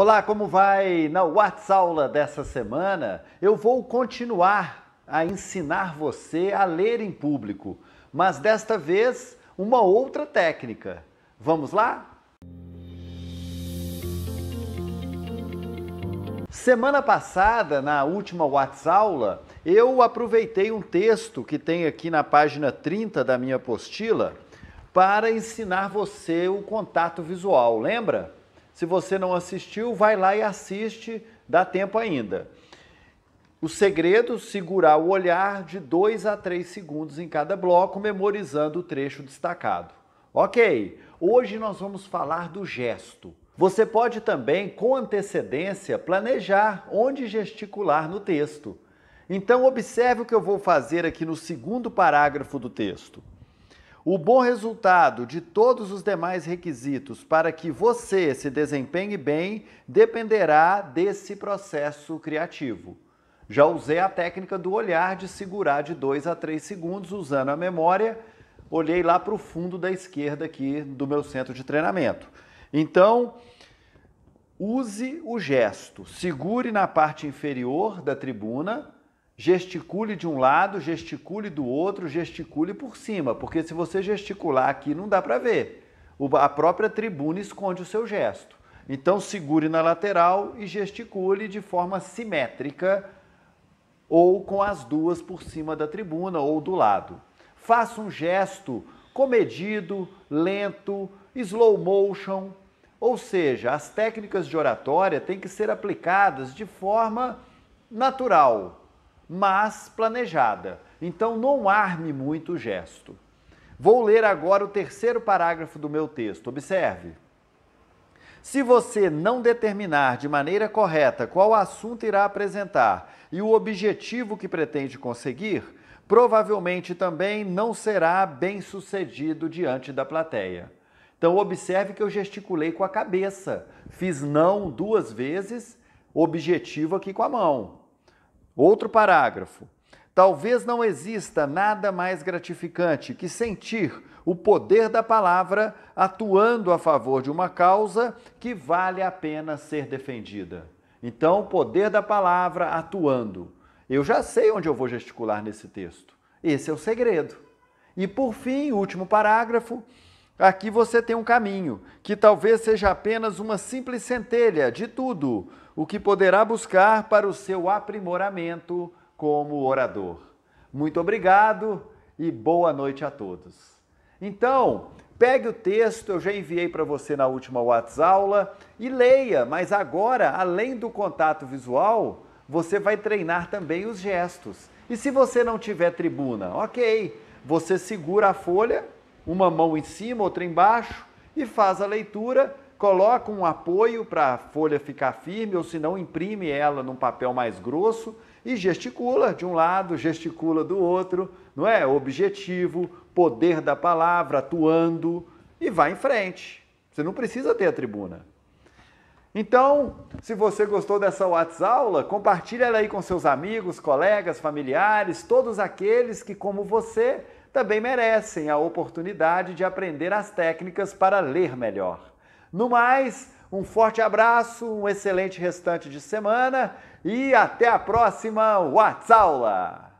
Olá, como vai? Na aula dessa semana, eu vou continuar a ensinar você a ler em público, mas desta vez uma outra técnica. Vamos lá? Semana passada, na última aula, eu aproveitei um texto que tem aqui na página 30 da minha apostila para ensinar você o contato visual, lembra? Se você não assistiu, vai lá e assiste, dá tempo ainda. O segredo, segurar o olhar de 2 a 3 segundos em cada bloco, memorizando o trecho destacado. Ok, hoje nós vamos falar do gesto. Você pode também, com antecedência, planejar onde gesticular no texto. Então, observe o que eu vou fazer aqui no segundo parágrafo do texto. O bom resultado de todos os demais requisitos para que você se desempenhe bem dependerá desse processo criativo. Já usei a técnica do olhar de segurar de 2 a 3 segundos usando a memória. Olhei lá para o fundo da esquerda aqui do meu centro de treinamento. Então, use o gesto. Segure na parte inferior da tribuna, gesticule de um lado, gesticule do outro, gesticule por cima, porque se você gesticular aqui não dá para ver. A própria tribuna esconde o seu gesto. Então segure na lateral e gesticule de forma simétrica ou com as duas por cima da tribuna ou do lado. Faça um gesto comedido, lento, slow motion, ou seja, as técnicas de oratória têm que ser aplicadas de forma natural, mas planejada. Então não arme muito o gesto. Vou ler agora o terceiro parágrafo do meu texto. Observe. Se você não determinar de maneira correta qual assunto irá apresentar e o objetivo que pretende conseguir, provavelmente também não será bem sucedido diante da plateia. Então, observe que eu gesticulei com a cabeça, fiz não duas vezes, objetivo aqui com a mão. Outro parágrafo. Talvez não exista nada mais gratificante que sentir o poder da palavra atuando a favor de uma causa que vale a pena ser defendida. Então, o poder da palavra atuando. Eu já sei onde eu vou gesticular nesse texto. Esse é o segredo. E por fim, último parágrafo, Aqui você tem um caminho, que talvez seja apenas uma simples centelha de tudo o que poderá buscar para o seu aprimoramento como orador. Muito obrigado e boa noite a todos. Então, pegue o texto, eu já enviei para você na última WhatsApp e leia, mas agora, além do contato visual, você vai treinar também os gestos. E se você não tiver tribuna, ok, você segura a folha uma mão em cima, outra embaixo, e faz a leitura, coloca um apoio para a folha ficar firme, ou se não, imprime ela num papel mais grosso e gesticula de um lado, gesticula do outro, não é? Objetivo, poder da palavra, atuando e vai em frente. Você não precisa ter a tribuna. Então, se você gostou dessa WhatsApp compartilhe ela aí com seus amigos, colegas, familiares, todos aqueles que, como você, também merecem a oportunidade de aprender as técnicas para ler melhor. No mais, um forte abraço, um excelente restante de semana e até a próxima aula.